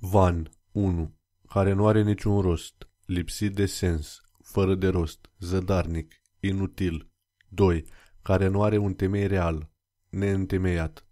Van 1. Care nu are niciun rost, lipsit de sens, fără de rost, zădarnic, inutil. 2. Care nu are un temei real, neîntemeiat.